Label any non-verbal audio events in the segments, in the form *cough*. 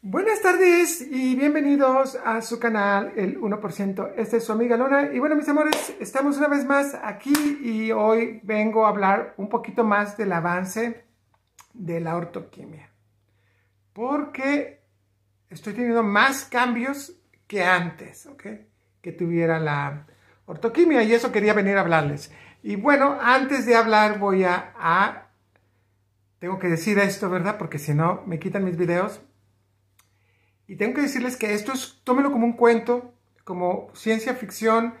Buenas tardes y bienvenidos a su canal El 1%. Esta es su amiga Lona y bueno mis amores, estamos una vez más aquí y hoy vengo a hablar un poquito más del avance de la ortoquimia. Porque estoy teniendo más cambios que antes, ¿ok? tuviera la ortoquimia y eso quería venir a hablarles. Y bueno, antes de hablar voy a, tengo que decir esto, ¿verdad? Porque si no me quitan mis videos. Y tengo que decirles que esto es, tómelo como un cuento, como ciencia ficción,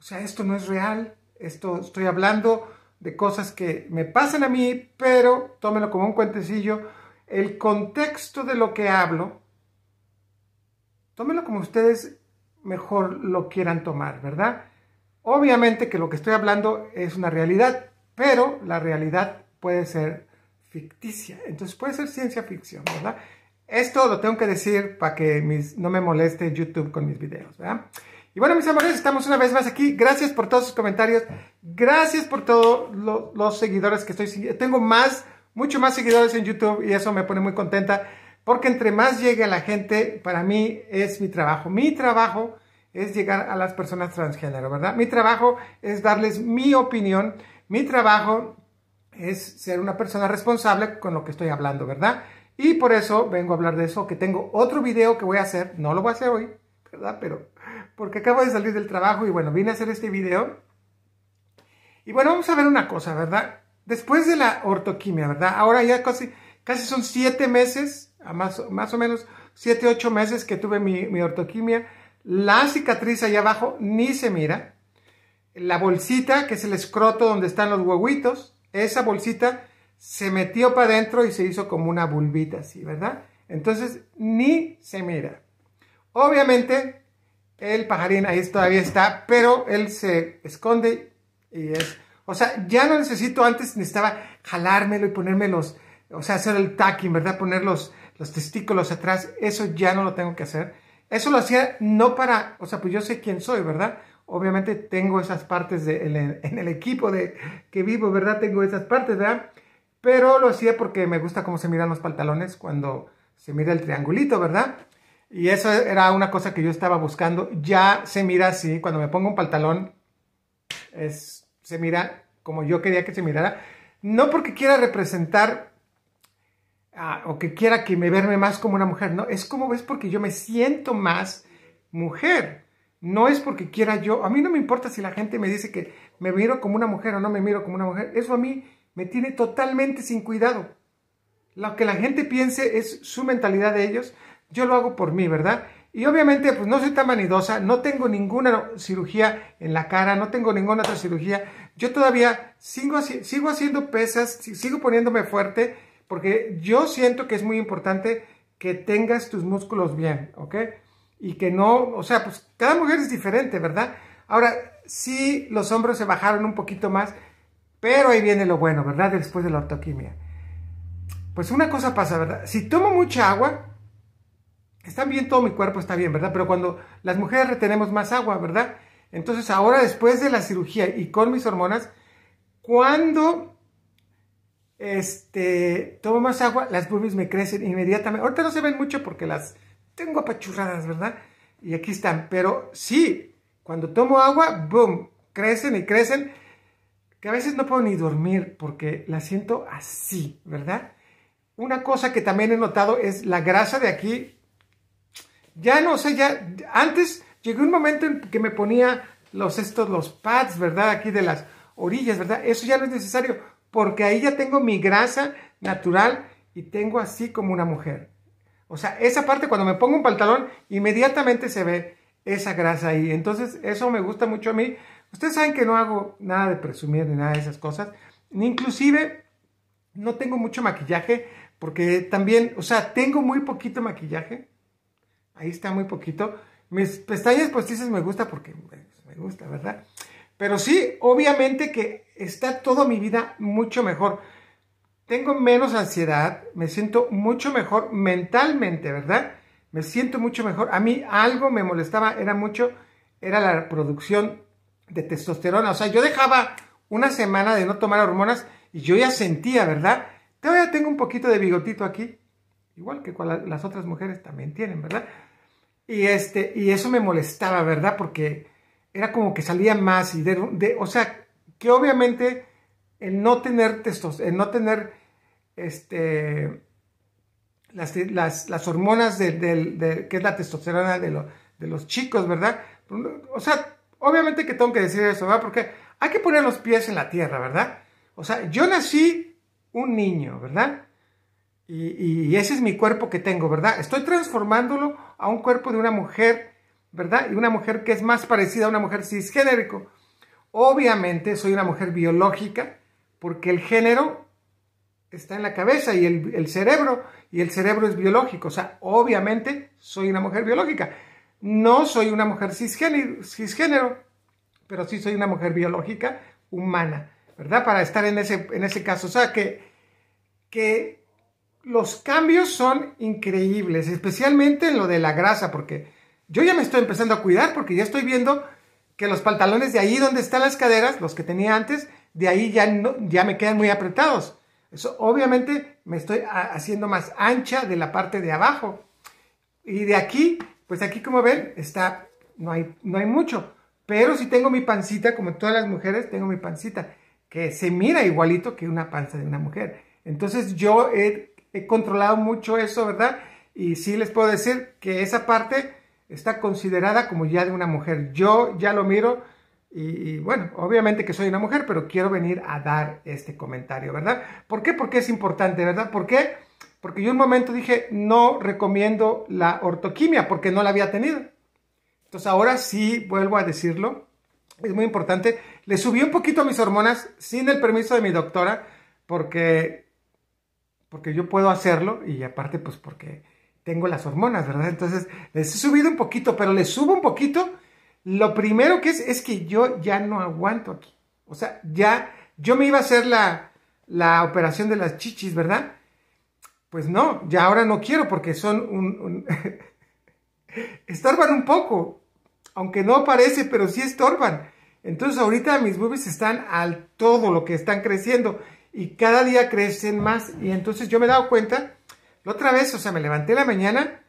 o sea, esto no es real, esto estoy hablando de cosas que me pasan a mí, pero tómelo como un cuentecillo. El contexto de lo que hablo, tómelo como ustedes mejor lo quieran tomar, ¿verdad? Obviamente que lo que estoy hablando es una realidad, pero la realidad puede ser ficticia, entonces puede ser ciencia ficción, ¿verdad? Esto lo tengo que decir para que no me moleste YouTube con mis videos, ¿verdad? Y bueno, mis amores, estamos una vez más aquí. Gracias por todos sus comentarios. Gracias por todos los seguidores que estoy siguiendo. Tengo más, mucho más seguidores en YouTube y eso me pone muy contenta porque entre más llegue a la gente, para mí es mi trabajo. Mi trabajo es llegar a las personas transgénero, ¿verdad? Mi trabajo es darles mi opinión, mi trabajo es ser una persona responsable con lo que estoy hablando, ¿verdad? Y por eso vengo a hablar de eso, que tengo otro video que voy a hacer, no lo voy a hacer hoy, ¿verdad? Pero porque acabo de salir del trabajo y bueno, vine a hacer este video. Y bueno, vamos a ver una cosa, ¿verdad? Después de la ortoquimia, ¿verdad? Ahora ya casi, casi son siete meses más, o menos 7, 8 meses que tuve mi, ortoquimia, la cicatriz ahí abajo ni se mira. La bolsita, que es el escroto donde están los huevitos, esa bolsita se metió para adentro y se hizo como una bulbita así, ¿verdad? Entonces ni se mira. Obviamente el pajarín ahí todavía está, pero él se esconde y es... O sea, ya no necesito, antes necesitaba jalármelo y los o sea, hacer el tacking, ¿verdad? ponerlos los testículos atrás, eso ya no lo tengo que hacer. Eso lo hacía no para, o sea, pues yo sé quién soy, ¿verdad? Obviamente tengo esas partes de, en, el, equipo de, que vivo, ¿verdad? Tengo esas partes, ¿verdad? Pero lo hacía porque me gusta cómo se miran los pantalones cuando se mira el triangulito, ¿verdad? Y eso era una cosa que yo estaba buscando. Ya se mira así, cuando me pongo un pantalón, se mira como yo quería que se mirara. No porque quiera representar o que quiera que me verme más como una mujer, no, es como es porque yo me siento más mujer. No es porque quiera yo, a mí no me importa si la gente me dice que me miro como una mujer o no me miro como una mujer, eso a mí me tiene totalmente sin cuidado. Lo que la gente piense es su mentalidad de ellos, yo lo hago por mí, ¿verdad? Y obviamente, pues no soy tan vanidosa, no tengo ninguna cirugía en la cara, no tengo ninguna otra cirugía. Yo todavía sigo, sigo haciendo pesas, sigo poniéndome fuerte, porque yo siento que es muy importante que tengas tus músculos bien, ¿ok? Y que no, o sea, pues cada mujer es diferente, ¿verdad? Ahora, sí, los hombros se bajaron un poquito más, pero ahí viene lo bueno, ¿verdad? Después de la ortoquimia. Pues una cosa pasa, ¿verdad? Si tomo mucha agua, está bien, todo mi cuerpo está bien, ¿verdad? Pero cuando las mujeres retenemos más agua, ¿verdad? Entonces ahora después de la cirugía y con mis hormonas, cuando este, tomo más agua, las boobies me crecen inmediatamente. Ahorita no se ven mucho porque las tengo apachurradas, ¿verdad? Y aquí están. Pero sí, cuando tomo agua, boom, crecen y crecen. Que a veces no puedo ni dormir porque la siento así, ¿verdad? Una cosa que también he notado es la grasa de aquí. Ya no sé, ya antes llegó un momento en que me ponía los estos, los pads, ¿verdad? Aquí de las orillas, ¿verdad? Eso ya no es necesario porque ahí ya tengo mi grasa natural y tengo así como una mujer. O sea, esa parte cuando me pongo un pantalón, inmediatamente se ve esa grasa ahí. Entonces, eso me gusta mucho a mí. Ustedes saben que no hago nada de presumir ni nada de esas cosas. Inclusive, no tengo mucho maquillaje, porque también, o sea, tengo muy poquito maquillaje. Ahí está muy poquito. Mis pestañas postizas me gusta porque pues, me gusta, ¿verdad? Pero sí, obviamente que está toda mi vida mucho mejor. Tengo menos ansiedad, me siento mucho mejor mentalmente, ¿verdad? Me siento mucho mejor. A mí algo me molestaba, era mucho, era la producción de testosterona. O sea, yo dejaba una semana de no tomar hormonas y yo ya sentía, ¿verdad? Todavía tengo un poquito de bigotito aquí, igual que las otras mujeres también tienen, ¿verdad? Y, este, y eso me molestaba, ¿verdad? Porque era como que salía más y de, de, o sea, que obviamente el no tener testos, el no tener este, las, hormonas de, que es la testosterona de, los chicos, ¿verdad? O sea, obviamente que tengo que decir eso, ¿verdad? Porque hay que poner los pies en la tierra, ¿verdad? O sea, yo nací un niño, ¿verdad? Y, y, ese es mi cuerpo que tengo, ¿verdad? Estoy transformándolo a un cuerpo de una mujer ¿verdad? Y una mujer que es más parecida a una mujer cisgénérico. Obviamente soy una mujer biológica porque el género está en la cabeza y el, cerebro, y el cerebro es biológico. O sea, obviamente soy una mujer biológica. No soy una mujer cisgénero, pero sí soy una mujer biológica humana, ¿verdad? Para estar en ese, en ese caso. O sea, que, que los cambios son increíbles, especialmente en lo de la grasa, porque yo ya me estoy empezando a cuidar porque ya estoy viendo que los pantalones de ahí donde están las caderas, los que tenía antes, de ahí ya, ya me quedan muy apretados. Eso, obviamente me estoy haciendo más ancha de la parte de abajo. Y de aquí, pues aquí como ven, está, no hay, no hay mucho. Pero si tengo mi pancita, como todas las mujeres, tengo mi pancita, que se mira igualito que una panza de una mujer. Entonces yo he, he controlado mucho eso, ¿verdad? Y sí les puedo decir que esa parte está considerada como ya de una mujer. Yo ya lo miro y, bueno, obviamente que soy una mujer, pero quiero venir a dar este comentario, ¿verdad? ¿Por qué? Porque es importante, ¿verdad? ¿Por qué? Porque yo un momento dije, no recomiendo la ortoquimia porque no la había tenido. Entonces ahora sí vuelvo a decirlo, es muy importante. Le subí un poquito a mis hormonas sin el permiso de mi doctora porque, porque yo puedo hacerlo y aparte pues porque tengo las hormonas, ¿verdad? Entonces les he subido un poquito, pero les subo un poquito. Lo primero que es es que yo ya no aguanto aquí. O sea, ya yo me iba a hacer la, operación de las chichis, ¿verdad? Pues no, ya ahora no quiero porque son un... *laughs* estorban un poco, aunque no parece, pero sí estorban. Entonces ahorita mis bebés están al todo lo que están creciendo y cada día crecen más. Y entonces yo me he dado cuenta la otra vez, o sea, me levanté la mañana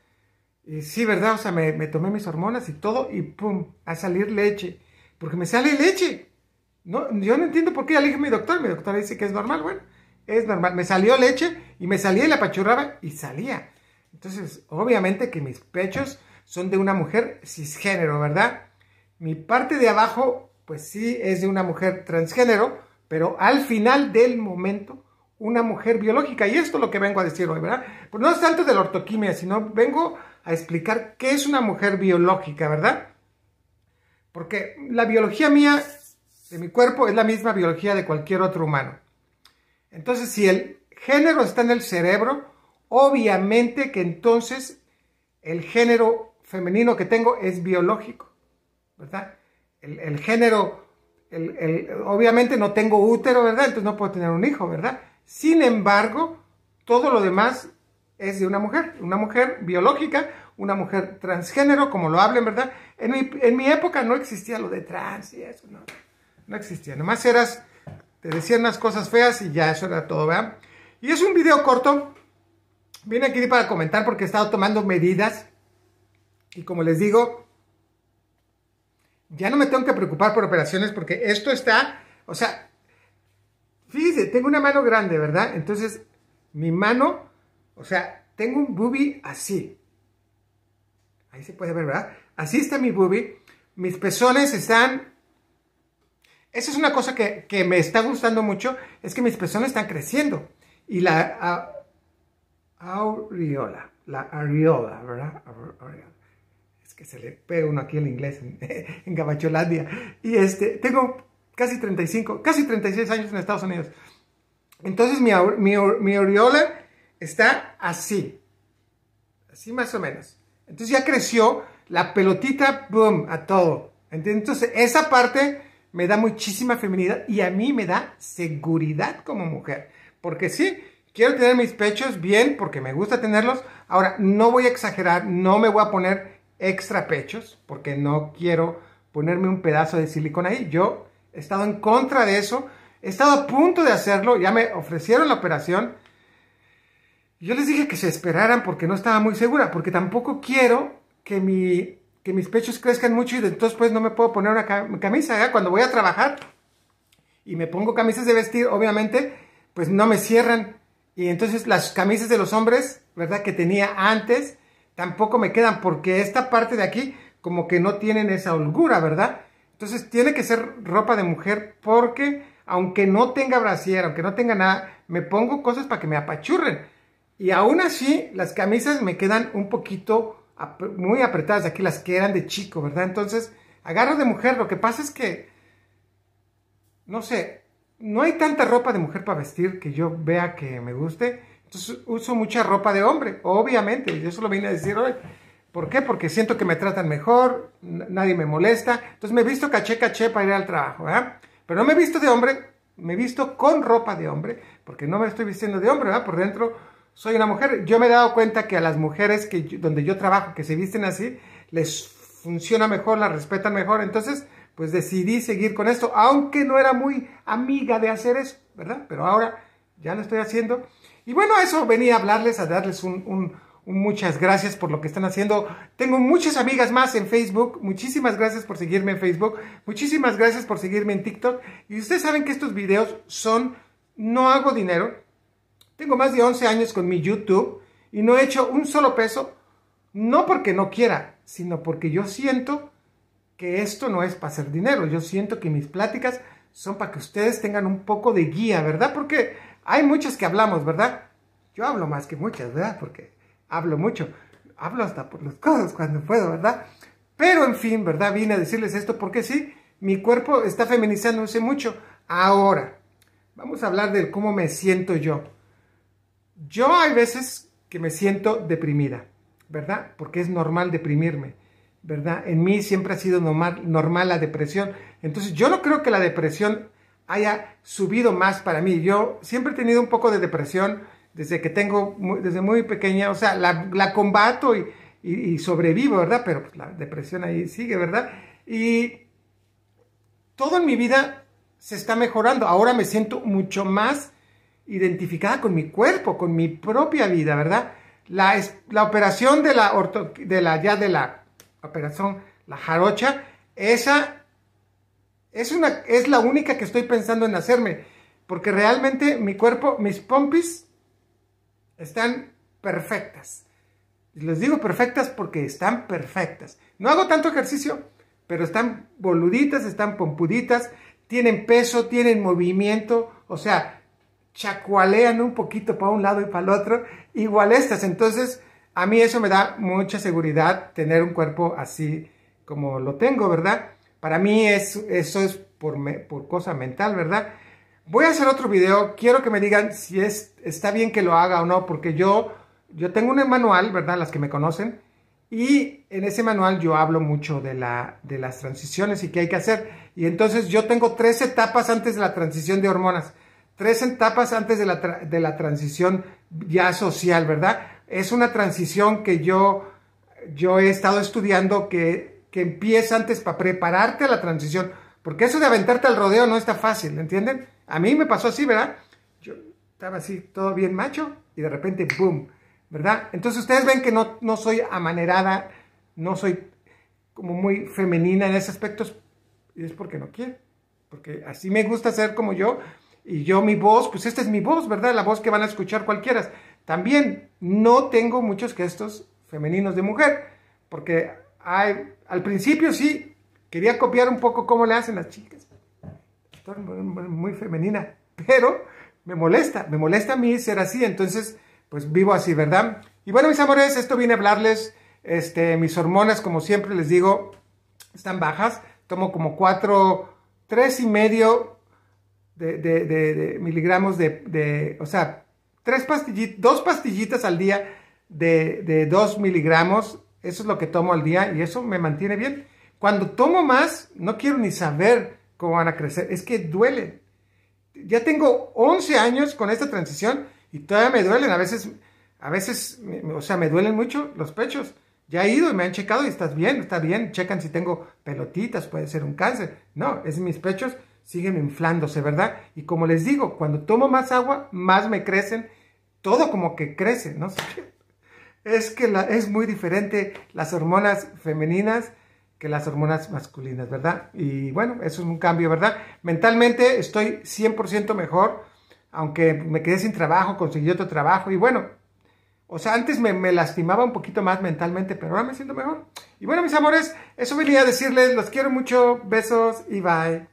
y sí, ¿verdad? O sea, me, tomé mis hormonas y todo y pum, a salir leche. Porque me sale leche. No, yo no entiendo por qué. Ya le a mi doctor, mi doctor dice que es normal, bueno, es normal. Me salió leche y me salía y la apachurraba, y salía. Entonces, obviamente que mis pechos son de una mujer cisgénero, ¿verdad? Mi parte de abajo, pues sí, es de una mujer transgénero, pero al final del momento una mujer biológica. Y esto es lo que vengo a decir hoy, ¿verdad? Pues no es tanto de la ortoquimia, sino vengo a explicar qué es una mujer biológica, ¿verdad? Porque la biología mía, de mi cuerpo, es la misma biología de cualquier otro humano. Entonces, si el género está en el cerebro, obviamente que entonces el género femenino que tengo es biológico, ¿verdad? El, género, obviamente no tengo útero, ¿verdad? Entonces no puedo tener un hijo, ¿verdad? Sin embargo, todo lo demás es de una mujer, una mujer biológica, una mujer transgénero, como lo hablen, ¿verdad? En mi, en mi época no existía lo de trans y eso, no, no existía. Nomás eras, te decían unas cosas feas y ya eso era todo, ¿verdad? Y es un video corto, vine aquí para comentar porque he estado tomando medidas y como les digo, ya no me tengo que preocupar por operaciones porque esto está, o sea, Fíjense, tengo una mano grande, ¿verdad? Entonces, mi mano, o sea, tengo un boobie así. Ahí se puede ver, ¿verdad? Así está mi boobie. Mis pezones están... Esa es una cosa que, me está gustando mucho, es que mis pezones están creciendo. Y la aureola, la areola, ¿verdad? Es que se le pega uno aquí el inglés en, *laughs* en Gabacholandia. Y este, tengo casi 35, casi 36 años en Estados Unidos. Entonces mi, mi, mi aureola está así, así más o menos. Entonces ya creció la pelotita, boom, a todo. Entonces esa parte me da muchísima feminidad y a mí me da seguridad como mujer. Porque sí, quiero tener mis pechos bien porque me gusta tenerlos. Ahora, no voy a exagerar, no me voy a poner extra pechos porque no quiero ponerme un pedazo de silicona ahí. Yo he estado en contra de eso, he estado a punto de hacerlo, ya me ofrecieron la operación. Yo les dije que se esperaran porque no estaba muy segura, porque tampoco quiero que, que mis pechos crezcan mucho y entonces pues no me puedo poner una camisa. ¿eh? Cuando voy a trabajar y me pongo camisas de vestir, obviamente, pues no me cierran. Y entonces las camisas de los hombres, ¿verdad? Que tenía antes, tampoco me quedan porque esta parte de aquí como que no tienen esa holgura, ¿verdad? Entonces tiene que ser ropa de mujer porque aunque no tenga brasier, aunque no tenga nada, me pongo cosas para que me apachurren. Y aún así, las camisas me quedan un poquito muy apretadas, aquí las que eran de chico, ¿verdad? Entonces, agarro de mujer, lo que pasa es que, no sé, no hay tanta ropa de mujer para vestir que yo vea que me guste, entonces uso mucha ropa de hombre, obviamente, yo eso lo vine a decir hoy. ¿Por qué? Porque siento que me tratan mejor, nadie me molesta. Entonces me he visto caché caché para ir al trabajo, ¿verdad? Pero no me he visto de hombre, me he visto con ropa de hombre, porque no me estoy vistiendo de hombre, ¿verdad? Por dentro soy una mujer. Yo me he dado cuenta que a las mujeres que donde yo trabajo, que se visten así, les funciona mejor, las respetan mejor. Entonces, pues decidí seguir con esto, aunque no era muy amiga de hacer eso, ¿verdad? Pero ahora ya lo estoy haciendo. Y bueno, eso venía a hablarles, a darles un Muchas gracias por lo que están haciendo. Tengo muchas amigas más en Facebook. Muchísimas gracias por seguirme en Facebook. Muchísimas gracias por seguirme en TikTok. Y ustedes saben que estos videos son... No hago dinero. Tengo más de 11 años con mi YouTube y no he hecho un solo peso. No porque no quiera, sino porque yo siento que esto no es para hacer dinero. Yo siento que mis pláticas son para que ustedes tengan un poco de guía, ¿verdad? Porque hay muchas que hablamos, ¿verdad? Yo hablo más que muchas, ¿verdad? Porque hablo mucho, hablo hasta por los codos cuando puedo, ¿verdad? Pero en fin, ¿verdad? Vine a decirles esto porque sí, mi cuerpo está feminizándose mucho. Ahora, vamos a hablar del cómo me siento yo. Yo hay veces que me siento deprimida, ¿verdad? Porque es normal deprimirme, ¿verdad? En mí siempre ha sido normal, normal la depresión. Entonces yo no creo que la depresión haya subido más para mí. Yo siempre he tenido un poco de depresión desde que tengo, desde muy pequeña, o sea, la, combato y, y, sobrevivo, ¿verdad? Pero pues, la depresión ahí sigue, ¿verdad? Y todo en mi vida se está mejorando. Ahora me siento mucho más identificada con mi cuerpo, con mi propia vida, ¿verdad? La, la operación de la, de la, ya de la operación, la jarocha, esa es, una, es la única que estoy pensando en hacerme, porque realmente mi cuerpo, mis pompis, están perfectas. Les digo perfectas porque están perfectas. No hago tanto ejercicio, pero están boluditas, están pompuditas, tienen peso, tienen movimiento, o sea, chacualean un poquito para un lado y para el otro, igual estas. Entonces, a mí eso me da mucha seguridad tener un cuerpo así como lo tengo, ¿verdad? Para mí es, eso es por, por cosa mental, ¿verdad? Voy a hacer otro video, quiero que me digan si es, está bien que lo haga o no, porque yo, yo tengo un manual, ¿verdad? Las que me conocen, y en ese manual yo hablo mucho de, la, de las transiciones y qué hay que hacer. Y entonces yo tengo tres etapas antes de la transición de hormonas, tres etapas antes de la, de transición ya social, ¿verdad? Es una transición que yo, yo he estado estudiando que, que empieza antes para prepararte a la transición, porque eso de aventarte al rodeo no está fácil, ¿entienden? A mí me pasó así, ¿verdad? Yo estaba así, todo bien macho, y de repente, ¡boom! ¿Verdad? Entonces ustedes ven que no, no soy amanerada, no soy como muy femenina en ese aspecto, y es porque no quiero, porque así me gusta ser como yo, y yo mi voz, pues esta es mi voz, ¿verdad? La voz que van a escuchar cualquiera. También no tengo muchos gestos femeninos de mujer, porque hay, al principio sí, quería copiar un poco cómo le hacen las chicas, muy femenina, pero me molesta, me molesta a mí ser así, entonces pues vivo así, ¿verdad? Y bueno, mis amores, esto viene a hablarles, este, mis hormonas, como siempre les digo, están bajas, tomo como 4, 3 y medio de, miligramos de, o sea, tres pastillitas, dos pastillitas al día de 2 miligramos, eso es lo que tomo al día y eso me mantiene bien. Cuando tomo más, no quiero ni saber cómo van a crecer. Es que duele. Ya tengo 11 años con esta transición y todavía me duelen. A veces, a veces, o sea, me duelen mucho los pechos. Ya he ido y me han checado y estás bien, está bien. Checan si tengo pelotitas, puede ser un cáncer. No, es mis pechos siguen inflándose, ¿verdad? Y como les digo, cuando tomo más agua, más me crecen. Todo como que crece, ¿no? *laughs* Es que la, es muy diferente las hormonas femeninas que las hormonas masculinas, ¿verdad? Y bueno, eso es un cambio, ¿verdad? Mentalmente estoy 100% mejor, aunque me quedé sin trabajo, conseguí otro trabajo y bueno, o sea, antes me, me, lastimaba un poquito más mentalmente, pero ahora me siento mejor. Y bueno, mis amores, eso venía a decirles, los quiero mucho, besos y bye.